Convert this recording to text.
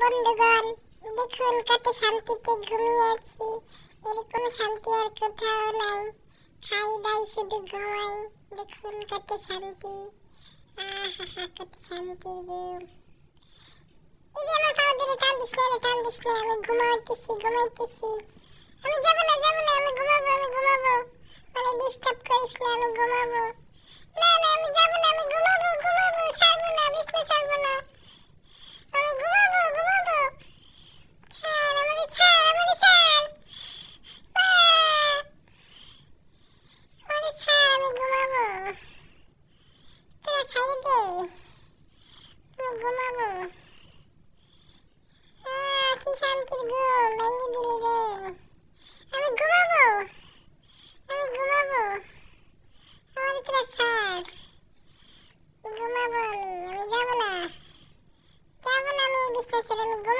বন্ধুগণ দেখুন কত শান্তিতে ঘুমিয়ে আছি এরকম শান্তি আর কোথাও নাই খাই দাই শুধু ঘুমাই দেখুন কত শান্তি কত শান্তির রূপ আমি ঘুমাইতেছি ঘুমাইতেছি আমি যাব না যাব না আমি ঘুমাবো আমি ঘুমাবো মানে ডিস্টার্ব করিস না আমি ঘুমাবো না না আমি থেকে ঘুমাবো কি শান্তির ঘুম ভেঙে দিলি রে আমি ঘুমাবো আমি ঘুমাবো আমার তোরা সার ঘুমাবো আমি আমি যাবো না যাবো না আমি বিশ্বাস আমি ঘুমাবো